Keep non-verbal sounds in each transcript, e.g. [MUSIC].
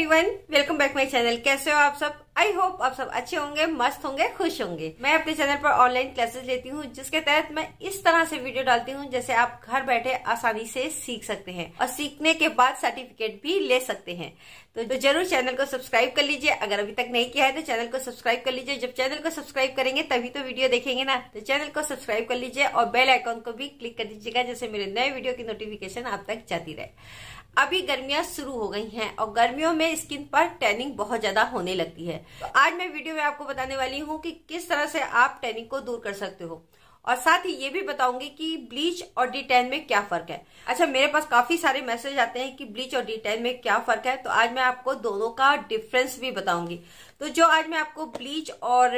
everyone welcome back my channel कैसे हो आप सब आई होप आप सब अच्छे होंगे मस्त होंगे खुश होंगे मैं अपने चैनल पर ऑनलाइन क्लासेस लेती हूँ जिसके तहत मैं इस तरह से वीडियो डालती हूँ जैसे आप घर बैठे आसानी से सीख सकते हैं और सीखने के बाद सर्टिफिकेट भी ले सकते हैं तो जरूर चैनल को सब्सक्राइब कर लीजिए अगर अभी तक नहीं किया है तो चैनल को सब्सक्राइब कर लीजिए जब चैनल को सब्सक्राइब करेंगे तभी तो वीडियो देखेंगे ना तो चैनल को सब्सक्राइब कर लीजिए और बेल आइकॉन को भी क्लिक कर दीजिएगा जैसे मेरे नए वीडियो की नोटिफिकेशन आप तक जाती रहे अभी गर्मियां शुरू हो गई हैं और गर्मियों में स्किन पर टैनिंग बहुत ज्यादा होने लगती है तो आज मैं वीडियो में आपको बताने वाली हूँ कि किस तरह से आप टैनिंग को दूर कर सकते हो और साथ ही ये भी बताऊंगी कि ब्लीच और डिटेन में क्या फर्क है अच्छा मेरे पास काफी सारे मैसेज आते हैं कि ब्लीच और डिटेन में क्या फर्क है तो आज मैं आपको दोनों का डिफरेंस भी बताऊंगी तो जो आज मैं आपको ब्लीच और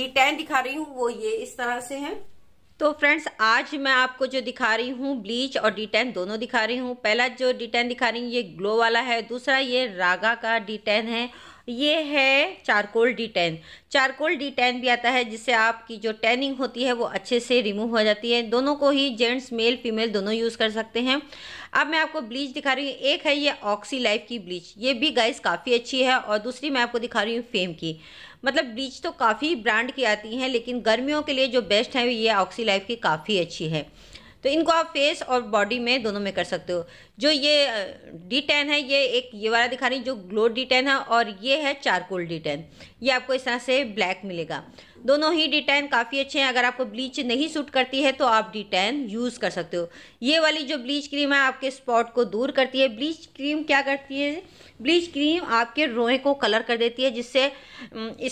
डिटेन दिखा रही हूँ वो ये इस तरह से है तो फ्रेंड्स आज मैं आपको जो दिखा रही हूँ ब्लीच और डिटेन दोनों दिखा रही हूँ पहला जो डिटेन दिखा रही हूँ ये ग्लो वाला है दूसरा ये रागा का डिटेन है ये है चारकोल डिटेन चारकोल डिटेन भी आता है जिससे आपकी जो टैनिंग होती है वो अच्छे से रिमूव हो जाती है दोनों को ही जेंट्स मेल फीमेल दोनों यूज़ कर सकते हैं अब मैं आपको ब्लीच दिखा रही हूँ एक है ये ऑक्सी लाइफ की ब्लीच ये भी गाइस काफ़ी अच्छी है और दूसरी मैं आपको दिखा रही हूँ फेम की मतलब ब्लीच तो काफ़ी ब्रांड की आती हैं लेकिन गर्मियों के लिए जो बेस्ट है ये ऑक्सी लाइफ की काफ़ी अच्छी है तो इनको आप फेस और बॉडी में दोनों में कर सकते हो जो ये डी टेन है ये एक ये वाला दिखा रही जो ग्लो डी टेन है और ये है चारकोल डी टेन ये आपको इस तरह से ब्लैक मिलेगा दोनों ही डी टैन काफ़ी अच्छे हैं अगर आपको ब्लीच नहीं सूट करती है तो आप डी टैन यूज़ कर सकते हो ये वाली जो ब्लीच क्रीम है आपके स्पॉट को दूर करती है ब्लीच क्रीम क्या करती है ब्लीच क्रीम आपके रोएँ को कलर कर देती है जिससे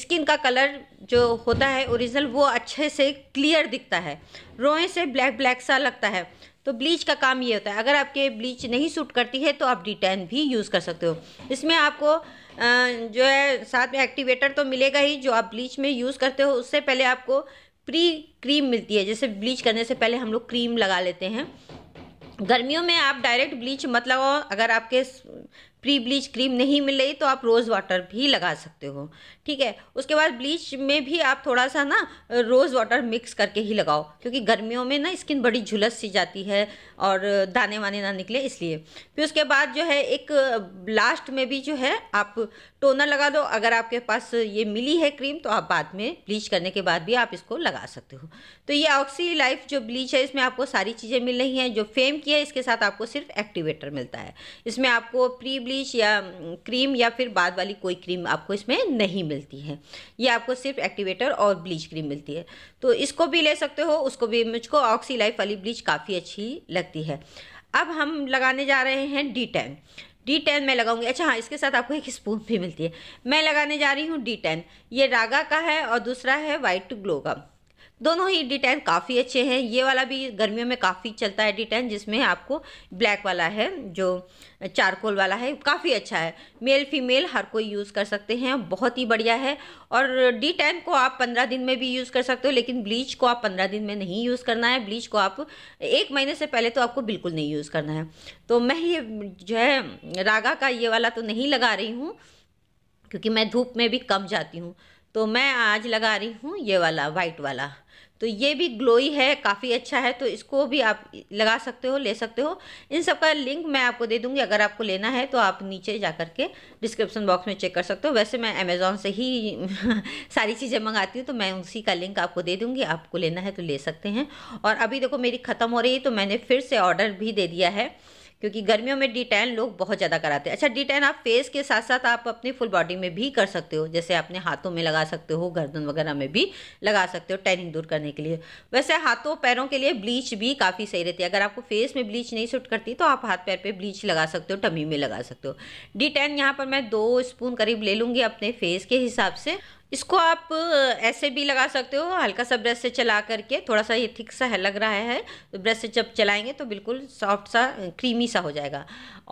स्किन का कलर जो होता है ओरिजिनल वो अच्छे से क्लियर दिखता है रोएँ से ब्लैक ब्लैक सा लगता है तो ब्लीच का काम ये होता है अगर आपके ब्लीच नहीं सूट करती है तो आप डी भी यूज़ कर सकते हो इसमें आपको जो है साथ में एक्टिवेटर तो मिलेगा ही जो आप ब्लीच में यूज़ करते हो उससे पहले आपको प्री क्रीम मिलती है जैसे ब्लीच करने से पहले हम लोग क्रीम लगा लेते हैं गर्मियों में आप डायरेक्ट ब्लीच मत लगाओ अगर आपके प्री ब्लीच क्रीम नहीं मिल रही तो आप रोज़ वाटर भी लगा सकते हो ठीक है उसके बाद ब्लीच में भी आप थोड़ा सा ना रोज़ वाटर मिक्स करके ही लगाओ क्योंकि गर्मियों में ना स्किन बड़ी झुलस सी जाती है और दाने वाने ना निकले इसलिए फिर उसके बाद जो है एक लास्ट में भी जो है आप टोनर लगा दो अगर आपके पास ये मिली है क्रीम तो आप बाद में ब्लीच करने के बाद भी आप इसको लगा सकते हो तो ये ऑक्सी लाइफ जो ब्लीच है इसमें आपको सारी चीज़ें मिल रही हैं जो फेम की है इसके साथ आपको सिर्फ एक्टिवेटर मिलता है इसमें आपको प्री ब्लीच या क्रीम या फिर बाद वाली कोई क्रीम आपको इसमें नहीं मिल मिलती है ये आपको सिर्फ एक्टिवेटर और ब्लीच क्रीम मिलती है तो इसको भी ले सकते हो उसको भी मुझको ऑक्सी लाइफ वाली ब्लीच काफ़ी अच्छी लगती है अब हम लगाने जा रहे हैं डी टेन डी टेन मैं लगाऊंगी अच्छा हाँ इसके साथ आपको एक स्पून भी मिलती है मैं लगाने जा रही हूँ डी टेन ये रागा का है और दूसरा है वाइट ग्लो का दोनों ही डिटेन काफ़ी अच्छे हैं ये वाला भी गर्मियों में काफ़ी चलता है डिटेन जिसमें आपको ब्लैक वाला है जो चारकोल वाला है काफ़ी अच्छा है मेल फीमेल हर कोई यूज़ कर सकते हैं बहुत ही बढ़िया है और डी टैन को आप पंद्रह दिन में भी यूज़ कर सकते हो लेकिन ब्लीच को आप पंद्रह दिन में नहीं यूज़ करना है ब्लीच को आप एक महीने से पहले तो आपको बिल्कुल नहीं यूज़ करना है तो मैं ये जो है रागा का ये वाला तो नहीं लगा रही हूँ क्योंकि मैं धूप में भी कम जाती हूँ तो मैं आज लगा रही हूँ ये वाला वाइट वाला तो ये भी ग्लोई है काफ़ी अच्छा है तो इसको भी आप लगा सकते हो ले सकते हो इन सब का लिंक मैं आपको दे दूँगी अगर आपको लेना है तो आप नीचे जा कर के डिस्क्रिप्सन बॉक्स में चेक कर सकते हो वैसे मैं अमेज़ॉन से ही [LAUGHS] सारी चीज़ें मंगाती हूँ तो मैं उसी का लिंक आपको दे दूँगी आपको लेना है तो ले सकते हैं और अभी देखो मेरी ख़त्म हो रही है तो मैंने फिर से ऑर्डर भी दे दिया है क्योंकि गर्मियों में डी टैन लोग बहुत ज़्यादा कराते हैं अच्छा डी टैन आप फेस के साथ साथ आप अपनी फुल बॉडी में भी कर सकते हो जैसे अपने हाथों में लगा सकते हो गर्दन वगैरह में भी लगा सकते हो टैनिंग दूर करने के लिए वैसे हाथों पैरों के लिए ब्लीच भी काफ़ी सही रहती है अगर आपको फेस में ब्लीच नहीं सूट करती तो आप हाथ पैर पर ब्लीच लगा सकते हो टमी में लगा सकते हो डी टैन यहाँ पर मैं दो स्पून करीब ले लूँगी अपने फेस के हिसाब से इसको आप ऐसे भी लगा सकते हो हल्का सा ब्रश से चला करके थोड़ा सा ये थिक सा है लग रहा है तो ब्रश से जब चलाएंगे तो बिल्कुल सॉफ्ट सा क्रीमी सा हो जाएगा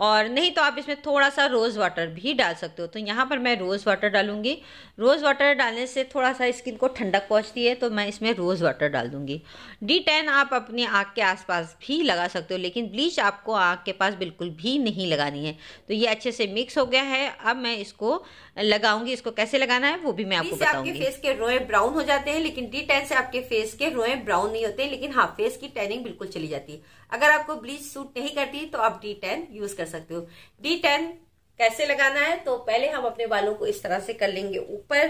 और नहीं तो आप इसमें थोड़ा सा रोज़ वाटर भी डाल सकते हो तो यहाँ पर मैं रोज़ वाटर डालूँगी रोज़ वाटर डालने से थोड़ा सा स्किन को ठंडक पहुँचती है तो मैं इसमें रोज़ वाटर डाल दूँगी डी टेन आप अपनी आँख के आसपास भी लगा सकते हो लेकिन ब्लीच आपको आँख के पास बिल्कुल भी नहीं लगानी है तो ये अच्छे से मिक्स हो गया है अब मैं इसको लगाऊँगी इसको कैसे लगाना है वो भी मैं आपको आपको से आपके फेस के रोए ब्राउन हो जाते हैं लेकिन डी टेन से आपके फेस के रोए ब्राउन नहीं होते लेकिन हाँ फेस की टैनिंग बिल्कुल चली जाती है अगर आपको ब्लीच सूट नहीं करती तो आप डी टेन यूज कर सकते हो डी टेन कैसे लगाना है तो पहले हम अपने बालों को इस तरह से कर लेंगे ऊपर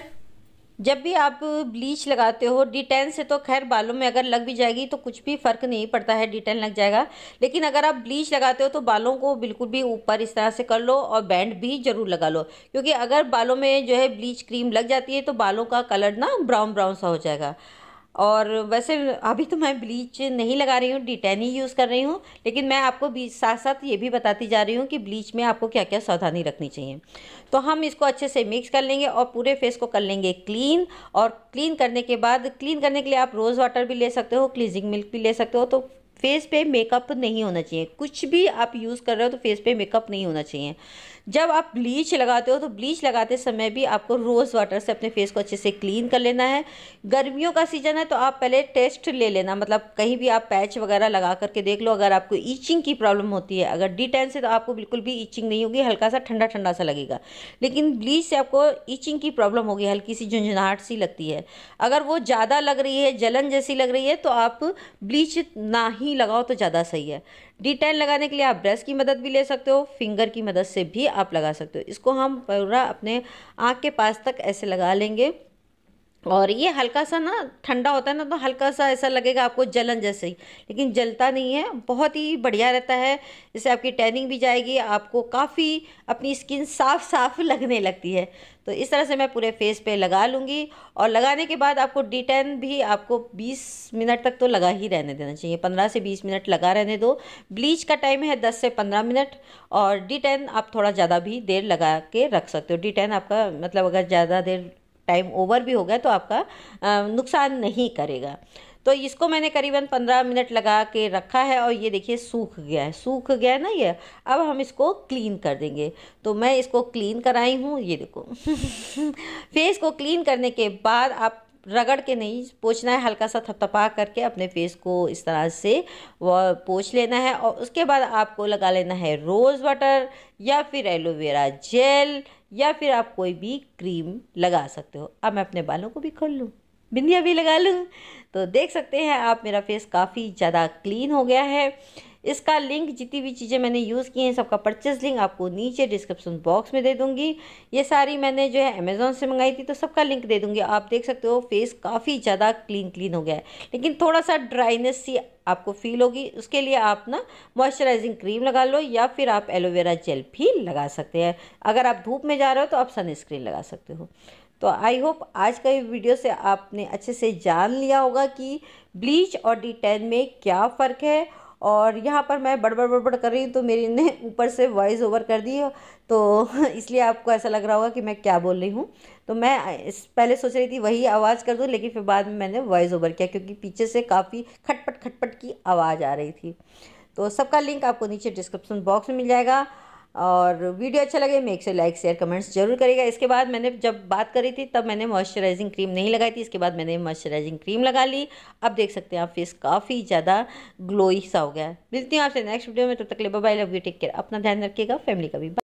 जब भी आप ब्लीच लगाते हो डिटेन से तो खैर बालों में अगर लग भी जाएगी तो कुछ भी फ़र्क नहीं पड़ता है डिटेन लग जाएगा लेकिन अगर आप ब्लीच लगाते हो तो बालों को बिल्कुल भी ऊपर इस तरह से कर लो और बैंड भी ज़रूर लगा लो क्योंकि अगर बालों में जो है ब्लीच क्रीम लग जाती है तो बालों का कलर ना ब्राउन ब्राउन सा हो जाएगा और वैसे अभी तो मैं ब्लीच नहीं लगा रही हूँ डिटेन ही यूज़ कर रही हूँ लेकिन मैं आपको बीच साथ साथ ये भी बताती जा रही हूँ कि ब्लीच में आपको क्या क्या सावधानी रखनी चाहिए तो हम इसको अच्छे से मिक्स कर लेंगे और पूरे फेस को कर लेंगे क्लीन और क्लीन करने के बाद क्लीन करने के लिए आप रोज़ वाटर भी ले सकते हो क्लीजिंग मिल्क भी ले सकते हो तो फेस पे मेकअप नहीं होना चाहिए कुछ भी आप यूज़ कर रहे हो तो फेस पे मेकअप नहीं होना चाहिए जब आप ब्लीच लगाते हो तो ब्लीच लगाते समय भी आपको रोज़ वाटर से अपने फेस को अच्छे से क्लीन कर लेना है गर्मियों का सीज़न है तो आप पहले टेस्ट ले लेना मतलब कहीं भी आप पैच वगैरह लगा करके देख लो अगर आपको ईचिंग की प्रॉब्लम होती है अगर डी टेन से तो आपको बिल्कुल भी ईचिंग नहीं होगी हल्का सा ठंडा ठंडा सा लगेगा लेकिन ब्लीच से आपको ईचिंग की प्रॉब्लम होगी हल्की सी झुंझुनाहट सी लगती है अगर वो ज़्यादा लग रही है जलन जैसी लग रही है तो आप ब्लीच ना ही लगाओ तो ज़्यादा सही है डिटेल लगाने के लिए आप ब्रश की मदद भी ले सकते हो फिंगर की मदद से भी आप लगा सकते हो इसको हम पूरा अपने आँख के पास तक ऐसे लगा लेंगे और ये हल्का सा ना ठंडा होता है ना तो हल्का सा ऐसा लगेगा आपको जलन जैसे ही लेकिन जलता नहीं है बहुत ही बढ़िया रहता है इससे आपकी टैनिंग भी जाएगी आपको काफ़ी अपनी स्किन साफ साफ लगने लगती है तो इस तरह से मैं पूरे फेस पे लगा लूँगी और लगाने के बाद आपको डी टेन भी आपको 20 मिनट तक तो लगा ही रहने देना चाहिए 15 से 20 मिनट लगा रहने दो ब्लीच का टाइम है 10 से 15 मिनट और डी टेन आप थोड़ा ज़्यादा भी देर लगा के रख सकते हो डी टेन आपका मतलब अगर ज़्यादा देर टाइम ओवर भी हो गया तो आपका नुकसान नहीं करेगा तो इसको मैंने करीबन पंद्रह मिनट लगा के रखा है और ये देखिए सूख गया है सूख गया ना ये अब हम इसको क्लीन कर देंगे तो मैं इसको क्लीन कराई हूँ ये देखो फेस [LAUGHS] को क्लीन करने के बाद आप रगड़ के नहीं पोछना है हल्का सा थपथपा करके अपने फेस को इस तरह से वह पोछ लेना है और उसके बाद आपको लगा लेना है रोज़ वाटर या फिर एलोवेरा जेल या फिर आप कोई भी क्रीम लगा सकते हो अब मैं अपने बालों को भी खोल लूँ बिंदिया भी लगा लूँ तो देख सकते हैं आप मेरा फेस काफ़ी ज़्यादा क्लीन हो गया है इसका लिंक जितनी भी चीज़ें मैंने यूज़ की हैं सबका परचेज लिंक आपको नीचे डिस्क्रिप्शन बॉक्स में दे दूँगी ये सारी मैंने जो है अमेज़ोन से मंगाई थी तो सबका लिंक दे दूँगी आप देख सकते हो फेस काफ़ी ज़्यादा क्लीन क्लीन हो गया है लेकिन थोड़ा सा ड्राइनेस सी आपको फील होगी उसके लिए आप ना मॉइस्चराइजिंग क्रीम लगा लो या फिर आप एलोवेरा जेल भी लगा सकते हैं अगर आप धूप में जा रहे हो तो आप सनस्क्रीन लगा सकते हो तो आई होप आज का ये वीडियो से आपने अच्छे से जान लिया होगा कि ब्लीच और डिटेन में क्या फ़र्क है और यहाँ पर मैं बड़बड़ बड़बड़ कर रही हूँ तो मेरी ने ऊपर से वॉइस ओवर कर दी तो [LAUGHS] इसलिए आपको ऐसा लग रहा होगा कि मैं क्या बोल रही हूँ तो मैं पहले सोच रही थी वही आवाज़ कर दूँ लेकिन फिर बाद में मैंने वॉइस ओवर किया क्योंकि पीछे से काफ़ी खटपट खटपट की आवाज़ आ रही थी तो सबका लिंक आपको नीचे डिस्क्रिप्शन बॉक्स में मिल जाएगा और वीडियो अच्छा लगे मेक से लाइक शेयर कमेंट्स जरूर करेगा इसके बाद मैंने जब बात करी थी तब मैंने मॉइस्चराइजिंग क्रीम नहीं लगाई थी इसके बाद मैंने मॉइस्चराइजिंग क्रीम लगा ली अब देख सकते हैं आप फेस काफ़ी ज़्यादा ग्लोई सा हो गया मिलती हूँ आपसे नेक्स्ट वीडियो में तब तो तक ले bye love you take care अपना ध्यान रखिएगा फैमिली का भी